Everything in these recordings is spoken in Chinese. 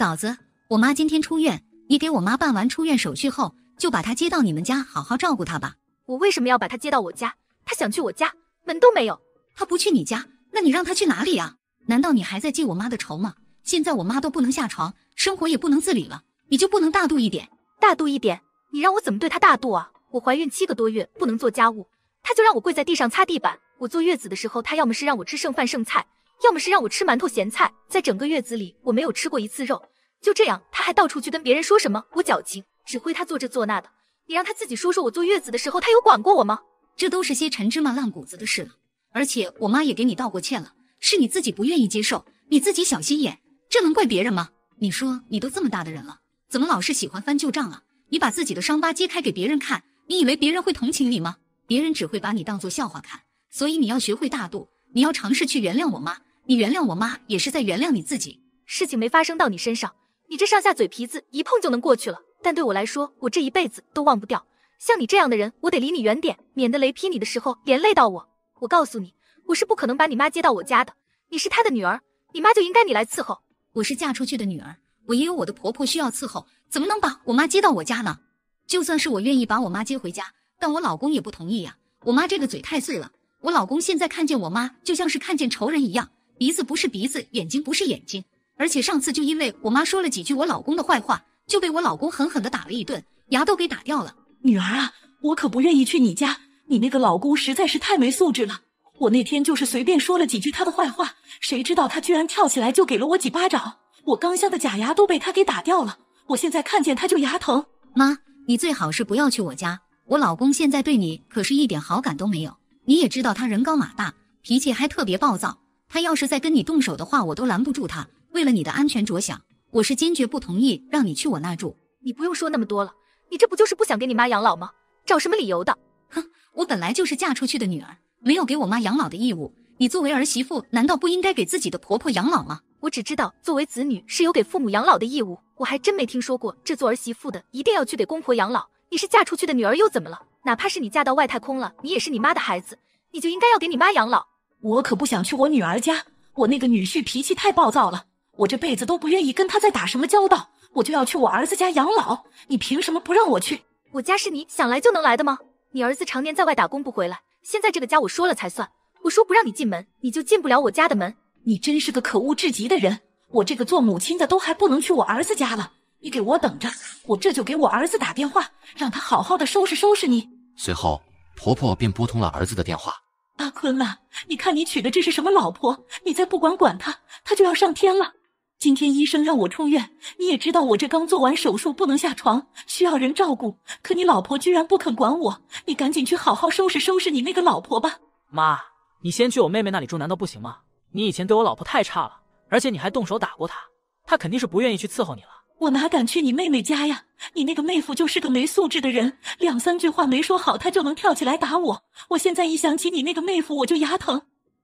嫂子，我妈今天出院，你给我妈办完出院手续后，就把她接到你们家好好照顾她吧。我为什么要把她接到我家？她想去我家门都没有，她不去你家，那你让她去哪里呀？难道你还在记我妈的仇吗？现在我妈都不能下床，生活也不能自理了，你就不能大度一点？大度一点，你让我怎么对她大度啊？我怀孕七个多月不能做家务，她就让我跪在地上擦地板。我坐月子的时候，她要么是让我吃剩饭剩菜。要么是让我吃馒头咸菜，在整个月子里我没有吃过一次肉。就这样，他还到处去跟别人说什么我矫情，指挥他做这做那的。你让他自己说说，我坐月子的时候他有管过我吗？这都是些陈芝麻烂谷子的事了。而且我妈也给你道过歉了，是你自己不愿意接受，你自己小心眼，这能怪别人吗？你说你都这么大的人了，怎么老是喜欢翻旧账啊？你把自己的伤疤揭开给别人看，你以为别人会同情你吗？别人只会把你当做笑话看。所以你要学会大度，你要尝试去原谅我妈。你原谅我妈，也是在原谅你自己。事情没发生到你身上，你这上下嘴皮子一碰就能过去了。但对我来说，我这一辈子都忘不掉。像你这样的人，我得离你远点，免得雷劈你的时候连累到我。我告诉你，我是不可能把你妈接到我家的。你是她的女儿，你妈就应该你来伺候。我是嫁出去的女儿，我也有我的婆婆需要伺候，怎么能把我妈接到我家呢？就算是我愿意把我妈接回家，但我老公也不同意呀。我妈这个嘴太碎了，我老公现在看见我妈就像是看见仇人一样。鼻子不是鼻子，眼睛不是眼睛，而且上次就因为我妈说了几句我老公的坏话，就被我老公狠狠地打了一顿，牙都给打掉了。女儿啊，我可不愿意去你家，你那个老公实在是太没素质了。我那天就是随便说了几句他的坏话，谁知道他居然跳起来就给了我几巴掌，我刚镶的假牙都被他给打掉了。我现在看见他就牙疼。妈，你最好是不要去我家，我老公现在对你可是一点好感都没有。你也知道，他人高马大，脾气还特别暴躁。他要是再跟你动手的话，我都拦不住他。为了你的安全着想，我是坚决不同意让你去我那住。你不用说那么多了，你这不就是不想给你妈养老吗？找什么理由的？哼，我本来就是嫁出去的女儿，没有给我妈养老的义务。你作为儿媳妇，难道不应该给自己的婆婆养老吗？我只知道，作为子女是有给父母养老的义务。我还真没听说过这做儿媳妇的一定要去给公婆养老。你是嫁出去的女儿又怎么了？哪怕是你嫁到外太空了，你也是你妈的孩子，你就应该要给你妈养老。我可不想去我女儿家，我那个女婿脾气太暴躁了，我这辈子都不愿意跟他再打什么交道，我就要去我儿子家养老。你凭什么不让我去？我家是你想来就能来的吗？你儿子常年在外打工不回来，现在这个家我说了才算。我说不让你进门，你就进不了我家的门。你真是个可恶至极的人！我这个做母亲的都还不能去我儿子家了，你给我等着，我这就给我儿子打电话，让他好好的收拾收拾你。随后，婆婆便拨通了儿子的电话。阿坤呐，你看你娶的这是什么老婆？你再不管管她，她就要上天了。今天医生让我出院，你也知道我这刚做完手术不能下床，需要人照顾。可你老婆居然不肯管我，你赶紧去好好收拾收拾你那个老婆吧。妈，你先去我妹妹那里住，难道不行吗？你以前对我老婆太差了，而且你还动手打过她，她肯定是不愿意去伺候你了。我哪敢去你妹妹家呀？你那个妹夫就是个没素质的人，两三句话没说好，他就能跳起来打我。我现在一想起你那个妹夫，我就牙疼。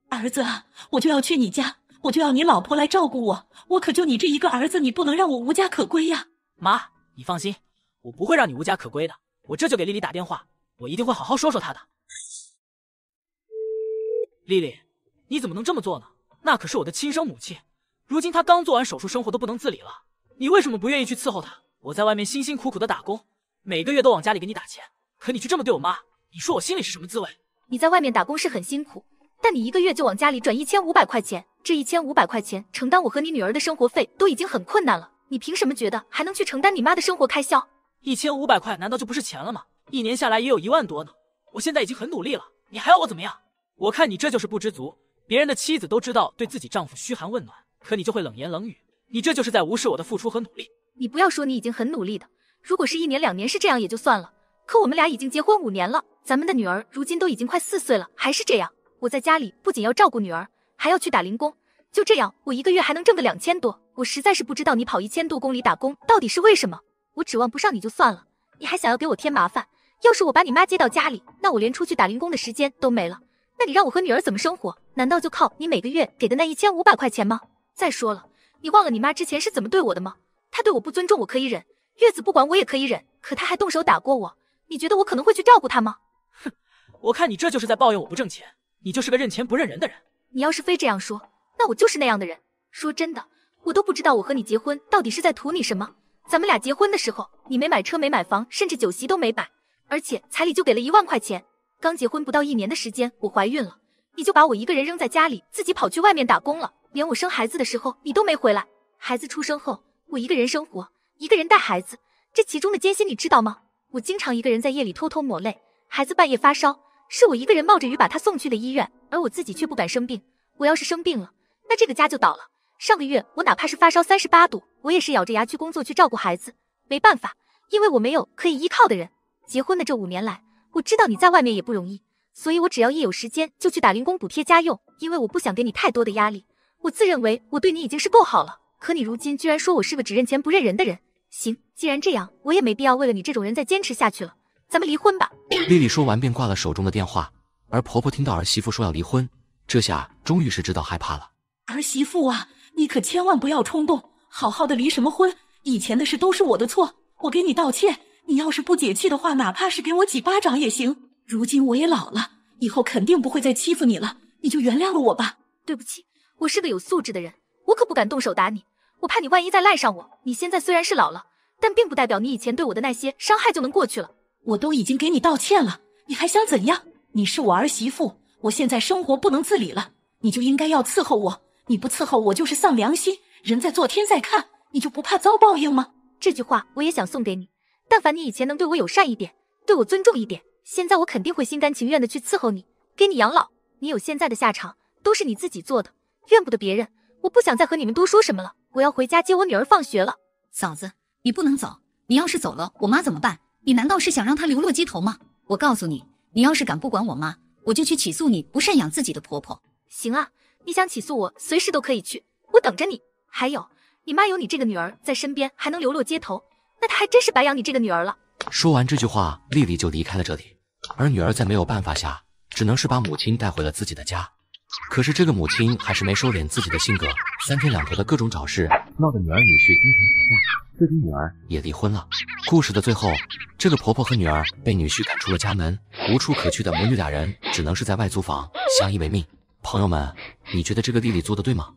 儿子，啊，我就要去你家，我就要你老婆来照顾我。我可就你这一个儿子，你不能让我无家可归呀！妈，你放心，我不会让你无家可归的。我这就给丽丽打电话，我一定会好好说说她的。丽丽，你怎么能这么做呢？那可是我的亲生母亲，如今她刚做完手术，生活都不能自理了。你为什么不愿意去伺候她？我在外面辛辛苦苦的打工，每个月都往家里给你打钱，可你却这么对我妈，你说我心里是什么滋味？你在外面打工是很辛苦，但你一个月就往家里转一千五百块钱，这一千五百块钱承担我和你女儿的生活费都已经很困难了，你凭什么觉得还能去承担你妈的生活开销？一千五百块难道就不是钱了吗？一年下来也有一万多呢。我现在已经很努力了，你还要我怎么样？我看你这就是不知足。别人的妻子都知道对自己丈夫嘘寒问暖，可你就会冷言冷语。你这就是在无视我的付出和努力。你不要说你已经很努力的，如果是一年两年是这样也就算了，可我们俩已经结婚五年了，咱们的女儿如今都已经快四岁了，还是这样。我在家里不仅要照顾女儿，还要去打零工，就这样我一个月还能挣个两千多，我实在是不知道你跑一千多公里打工到底是为什么。我指望不上你就算了，你还想要给我添麻烦。要是我把你妈接到家里，那我连出去打零工的时间都没了，那你让我和女儿怎么生活？难道就靠你每个月给的那一千五百块钱吗？再说了。你忘了你妈之前是怎么对我的吗？她对我不尊重，我可以忍；月子不管我也可以忍。可她还动手打过我，你觉得我可能会去照顾她吗？哼，我看你这就是在抱怨我不挣钱，你就是个认钱不认人的人。你要是非这样说，那我就是那样的人。说真的，我都不知道我和你结婚到底是在图你什么。咱们俩结婚的时候，你没买车，没买房，甚至酒席都没摆，而且彩礼就给了一万块钱。刚结婚不到一年的时间，我怀孕了，你就把我一个人扔在家里，自己跑去外面打工了。连我生孩子的时候你都没回来。孩子出生后，我一个人生活，一个人带孩子，这其中的艰辛你知道吗？我经常一个人在夜里偷偷抹泪。孩子半夜发烧，是我一个人冒着雨把他送去的医院，而我自己却不敢生病。我要是生病了，那这个家就倒了。上个月我哪怕是发烧三十八度，我也是咬着牙去工作去照顾孩子。没办法，因为我没有可以依靠的人。结婚的这五年来，我知道你在外面也不容易，所以我只要一有时间就去打零工补贴家用，因为我不想给你太多的压力。我自认为我对你已经是够好了，可你如今居然说我是个只认钱不认人的人。行，既然这样，我也没必要为了你这种人再坚持下去了。咱们离婚吧。丽丽说完便挂了手中的电话，而婆婆听到儿媳妇说要离婚，这下终于是知道害怕了。儿媳妇啊，你可千万不要冲动，好好的离什么婚？以前的事都是我的错，我给你道歉。你要是不解气的话，哪怕是给我几巴掌也行。如今我也老了，以后肯定不会再欺负你了，你就原谅了我吧。对不起。我是个有素质的人，我可不敢动手打你，我怕你万一再赖上我。你现在虽然是老了，但并不代表你以前对我的那些伤害就能过去了。我都已经给你道歉了，你还想怎样？你是我儿媳妇，我现在生活不能自理了，你就应该要伺候我，你不伺候我就是丧良心。人在做，天在看，你就不怕遭报应吗？这句话我也想送给你。但凡你以前能对我友善一点，对我尊重一点，现在我肯定会心甘情愿的去伺候你，给你养老。你有现在的下场，都是你自己做的。怨不得别人，我不想再和你们多说什么了。我要回家接我女儿放学了。嫂子，你不能走，你要是走了，我妈怎么办？你难道是想让她流落街头吗？我告诉你，你要是敢不管我妈，我就去起诉你不赡养自己的婆婆。行啊，你想起诉我，随时都可以去，我等着你。还有，你妈有你这个女儿在身边，还能流落街头？那她还真是白养你这个女儿了。说完这句话，丽丽就离开了这里，而女儿在没有办法下，只能是把母亲带回了自己的家。可是这个母亲还是没收敛自己的性格，三天两头的各种找事，闹得女儿女婿经常吵架，自己女儿也离婚了。故事的最后，这个婆婆和女儿被女婿赶出了家门，无处可去的母女俩人只能是在外租房相依为命。朋友们，你觉得这个弟弟做的对吗？